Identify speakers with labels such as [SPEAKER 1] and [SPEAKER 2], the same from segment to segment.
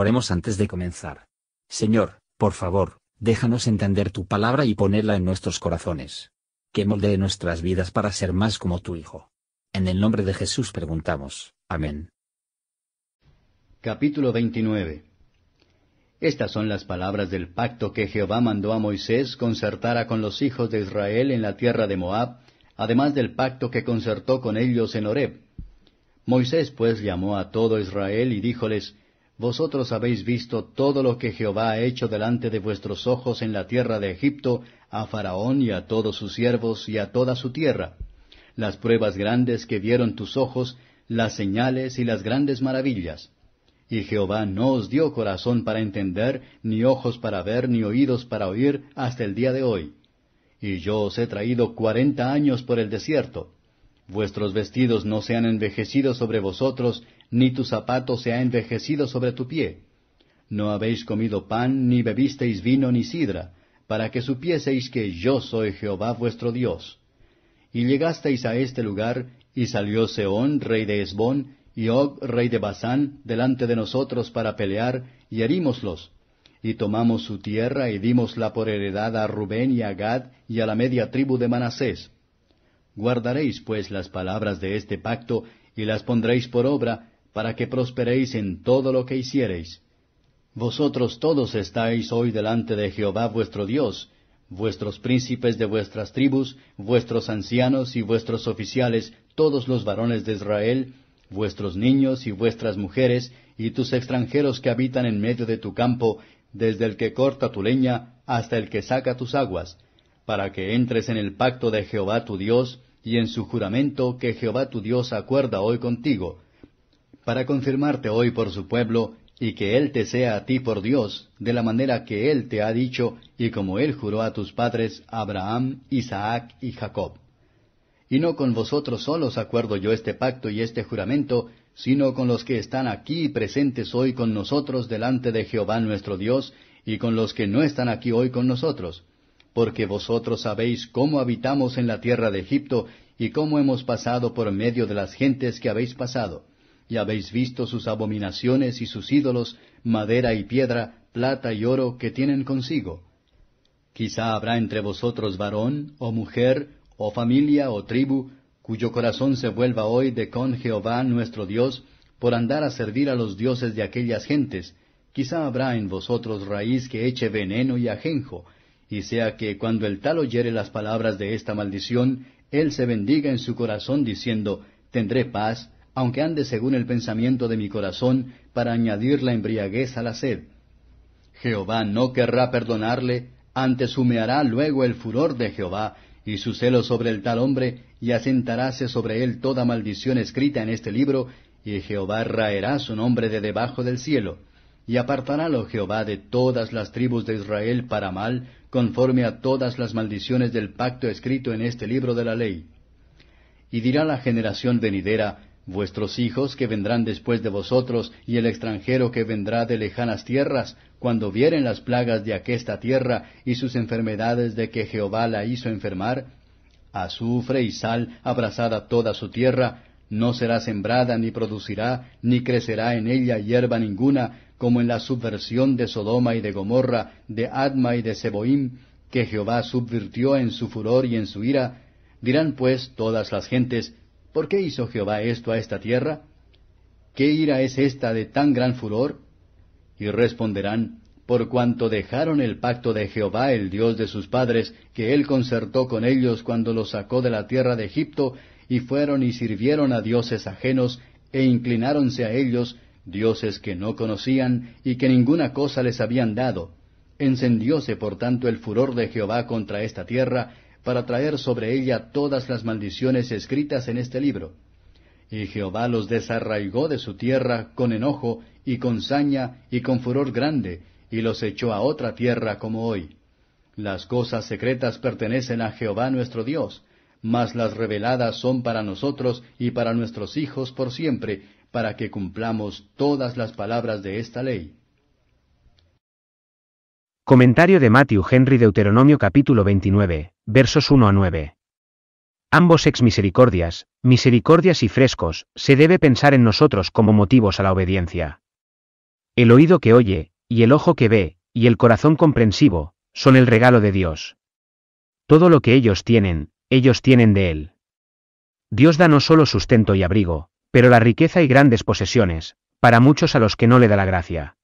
[SPEAKER 1] Oremos antes de comenzar. Señor, por favor, déjanos entender tu palabra y ponerla en nuestros corazones. Que moldee nuestras vidas para ser más como tu Hijo. En el nombre de Jesús preguntamos. Amén.
[SPEAKER 2] Capítulo 29 Estas son las palabras del pacto que Jehová mandó a Moisés concertara con los hijos de Israel en la tierra de Moab, además del pacto que concertó con ellos en Horeb. Moisés pues llamó a todo Israel y díjoles, vosotros habéis visto todo lo que Jehová ha hecho delante de vuestros ojos en la tierra de Egipto, a Faraón y a todos sus siervos y a toda su tierra, las pruebas grandes que vieron tus ojos, las señales y las grandes maravillas. Y Jehová no os dio corazón para entender, ni ojos para ver, ni oídos para oír, hasta el día de hoy. Y yo os he traído cuarenta años por el desierto. Vuestros vestidos no se han envejecido sobre vosotros, ni tu zapato se ha envejecido sobre tu pie. No habéis comido pan, ni bebisteis vino, ni sidra, para que supieseis que yo soy Jehová vuestro Dios. Y llegasteis a este lugar, y salió Seón, rey de Esbón, y Og, rey de Basán, delante de nosotros para pelear, y herímoslos. Y tomamos su tierra y dimosla por heredad a Rubén y a Gad y a la media tribu de Manasés. Guardaréis pues las palabras de este pacto, y las pondréis por obra, para que prosperéis en todo lo que hiciereis. Vosotros todos estáis hoy delante de Jehová vuestro Dios, vuestros príncipes de vuestras tribus, vuestros ancianos y vuestros oficiales, todos los varones de Israel, vuestros niños y vuestras mujeres, y tus extranjeros que habitan en medio de tu campo, desde el que corta tu leña hasta el que saca tus aguas, para que entres en el pacto de Jehová tu Dios, y en su juramento que Jehová tu Dios acuerda hoy contigo, para confirmarte hoy por su pueblo, y que Él te sea a ti por Dios, de la manera que Él te ha dicho, y como Él juró a tus padres Abraham, Isaac y Jacob. Y no con vosotros solos acuerdo yo este pacto y este juramento, sino con los que están aquí presentes hoy con nosotros delante de Jehová nuestro Dios, y con los que no están aquí hoy con nosotros. Porque vosotros sabéis cómo habitamos en la tierra de Egipto, y cómo hemos pasado por medio de las gentes que habéis pasado y habéis visto sus abominaciones y sus ídolos, madera y piedra, plata y oro que tienen consigo. Quizá habrá entre vosotros varón, o mujer, o familia, o tribu, cuyo corazón se vuelva hoy de con Jehová nuestro Dios, por andar a servir a los dioses de aquellas gentes. Quizá habrá en vosotros raíz que eche veneno y ajenjo, y sea que cuando el tal oyere las palabras de esta maldición, él se bendiga en su corazón diciendo, Tendré paz, aunque ande según el pensamiento de mi corazón, para añadir la embriaguez a la sed. Jehová no querrá perdonarle, antes humeará luego el furor de Jehová, y su celo sobre el tal hombre, y asentaráse sobre él toda maldición escrita en este libro, y Jehová raerá su nombre de debajo del cielo, y apartarálo Jehová de todas las tribus de Israel para mal, conforme a todas las maldiciones del pacto escrito en este libro de la ley. Y dirá la generación venidera, vuestros hijos que vendrán después de vosotros, y el extranjero que vendrá de lejanas tierras, cuando vieren las plagas de aquesta tierra y sus enfermedades de que Jehová la hizo enfermar, azufre y sal abrazada toda su tierra, no será sembrada ni producirá, ni crecerá en ella hierba ninguna, como en la subversión de Sodoma y de Gomorra, de Adma y de Seboim, que Jehová subvirtió en su furor y en su ira, dirán pues todas las gentes, ¿Por qué hizo Jehová esto a esta tierra? ¿Qué ira es esta de tan gran furor? Y responderán, por cuanto dejaron el pacto de Jehová, el Dios de sus padres, que él concertó con ellos cuando los sacó de la tierra de Egipto, y fueron y sirvieron a dioses ajenos, e inclináronse a ellos, dioses que no conocían, y que ninguna cosa les habían dado. Encendióse por tanto el furor de Jehová contra esta tierra, para traer sobre ella todas las maldiciones escritas en este libro. Y Jehová los desarraigó de su tierra con enojo y con saña y con furor grande, y los echó a otra tierra como hoy. Las cosas secretas pertenecen a Jehová nuestro Dios, mas las reveladas son para nosotros y para nuestros hijos por siempre, para que cumplamos todas las palabras de esta ley.
[SPEAKER 1] Comentario de Matthew Henry Deuteronomio capítulo 29, versos 1 a 9. Ambos ex misericordias, misericordias y frescos, se debe pensar en nosotros como motivos a la obediencia. El oído que oye, y el ojo que ve, y el corazón comprensivo, son el regalo de Dios. Todo lo que ellos tienen, ellos tienen de Él. Dios da no solo sustento y abrigo, pero la riqueza y grandes posesiones, para muchos a los que no le da la gracia.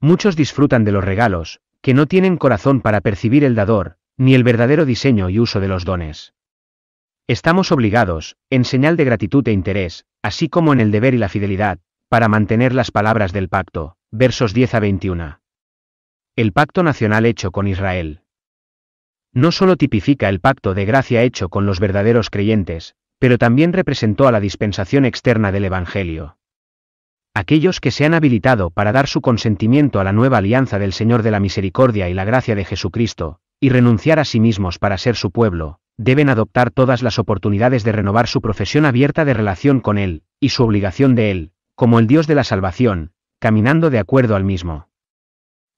[SPEAKER 1] Muchos disfrutan de los regalos, que no tienen corazón para percibir el dador, ni el verdadero diseño y uso de los dones. Estamos obligados, en señal de gratitud e interés, así como en el deber y la fidelidad, para mantener las palabras del pacto, versos 10 a 21. El pacto nacional hecho con Israel. No solo tipifica el pacto de gracia hecho con los verdaderos creyentes, pero también representó a la dispensación externa del Evangelio aquellos que se han habilitado para dar su consentimiento a la nueva alianza del Señor de la Misericordia y la gracia de Jesucristo, y renunciar a sí mismos para ser su pueblo, deben adoptar todas las oportunidades de renovar su profesión abierta de relación con Él, y su obligación de Él, como el Dios de la salvación, caminando de acuerdo al mismo.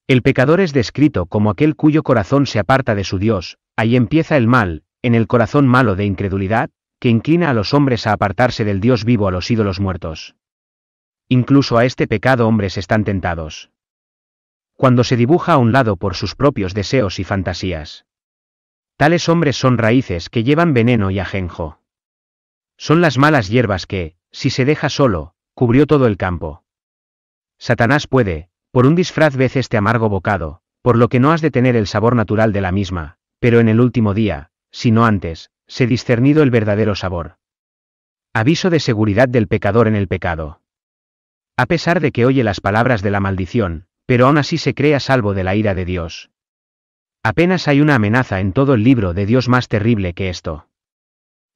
[SPEAKER 1] El pecador es descrito como aquel cuyo corazón se aparta de su Dios, ahí empieza el mal, en el corazón malo de incredulidad, que inclina a los hombres a apartarse del Dios vivo a los ídolos muertos. Incluso a este pecado hombres están tentados. Cuando se dibuja a un lado por sus propios deseos y fantasías. Tales hombres son raíces que llevan veneno y ajenjo. Son las malas hierbas que, si se deja solo, cubrió todo el campo. Satanás puede, por un disfraz veces este amargo bocado, por lo que no has de tener el sabor natural de la misma, pero en el último día, si no antes, se discernido el verdadero sabor. Aviso de seguridad del pecador en el pecado. A pesar de que oye las palabras de la maldición, pero aún así se crea salvo de la ira de Dios. Apenas hay una amenaza en todo el libro de Dios más terrible que esto.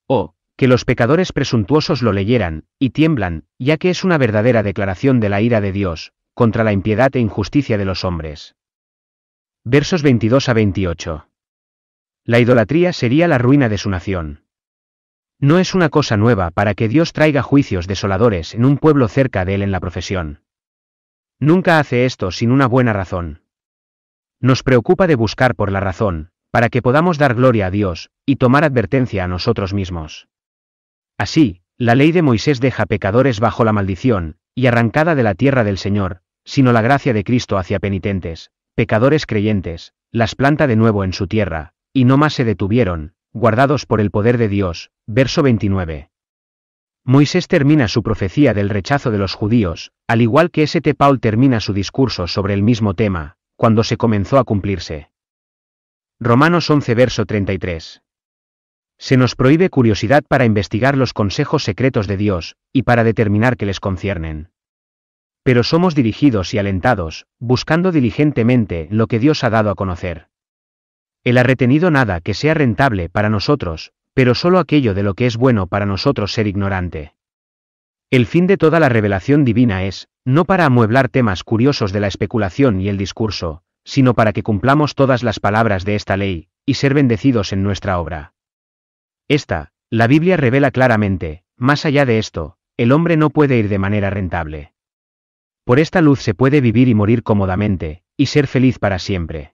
[SPEAKER 1] Oh, que los pecadores presuntuosos lo leyeran, y tiemblan, ya que es una verdadera declaración de la ira de Dios, contra la impiedad e injusticia de los hombres. Versos 22 a 28. La idolatría sería la ruina de su nación. No es una cosa nueva para que Dios traiga juicios desoladores en un pueblo cerca de él en la profesión. Nunca hace esto sin una buena razón. Nos preocupa de buscar por la razón, para que podamos dar gloria a Dios, y tomar advertencia a nosotros mismos. Así, la ley de Moisés deja pecadores bajo la maldición, y arrancada de la tierra del Señor, sino la gracia de Cristo hacia penitentes, pecadores creyentes, las planta de nuevo en su tierra, y no más se detuvieron, guardados por el poder de Dios, verso 29. Moisés termina su profecía del rechazo de los judíos, al igual que St. Paul termina su discurso sobre el mismo tema, cuando se comenzó a cumplirse. Romanos 11 verso 33. Se nos prohíbe curiosidad para investigar los consejos secretos de Dios, y para determinar que les conciernen. Pero somos dirigidos y alentados, buscando diligentemente lo que Dios ha dado a conocer. Él ha retenido nada que sea rentable para nosotros, pero solo aquello de lo que es bueno para nosotros ser ignorante. El fin de toda la revelación divina es, no para amueblar temas curiosos de la especulación y el discurso, sino para que cumplamos todas las palabras de esta ley, y ser bendecidos en nuestra obra. Esta, la Biblia revela claramente, más allá de esto, el hombre no puede ir de manera rentable. Por esta luz se puede vivir y morir cómodamente, y ser feliz para siempre.